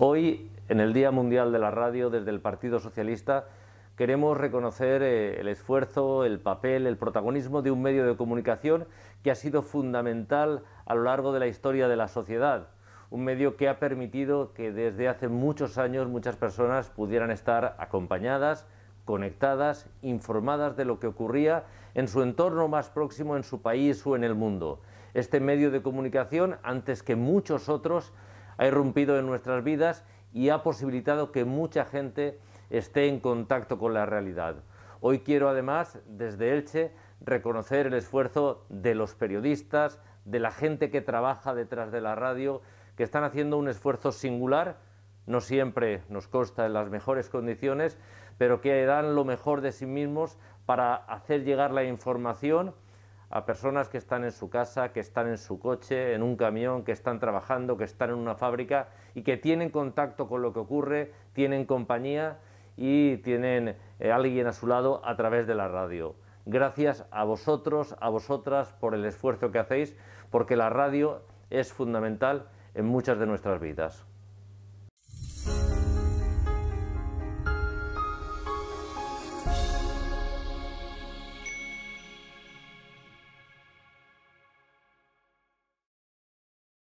Hoy, en el Día Mundial de la Radio, desde el Partido Socialista, queremos reconocer eh, el esfuerzo, el papel, el protagonismo de un medio de comunicación que ha sido fundamental a lo largo de la historia de la sociedad. Un medio que ha permitido que desde hace muchos años muchas personas pudieran estar acompañadas, conectadas, informadas de lo que ocurría en su entorno más próximo, en su país o en el mundo. Este medio de comunicación, antes que muchos otros, ha irrumpido en nuestras vidas y ha posibilitado que mucha gente esté en contacto con la realidad. Hoy quiero además, desde Elche, reconocer el esfuerzo de los periodistas, de la gente que trabaja detrás de la radio, que están haciendo un esfuerzo singular, no siempre nos consta en las mejores condiciones, pero que dan lo mejor de sí mismos para hacer llegar la información a personas que están en su casa, que están en su coche, en un camión, que están trabajando, que están en una fábrica y que tienen contacto con lo que ocurre, tienen compañía y tienen eh, alguien a su lado a través de la radio. Gracias a vosotros, a vosotras por el esfuerzo que hacéis, porque la radio es fundamental en muchas de nuestras vidas.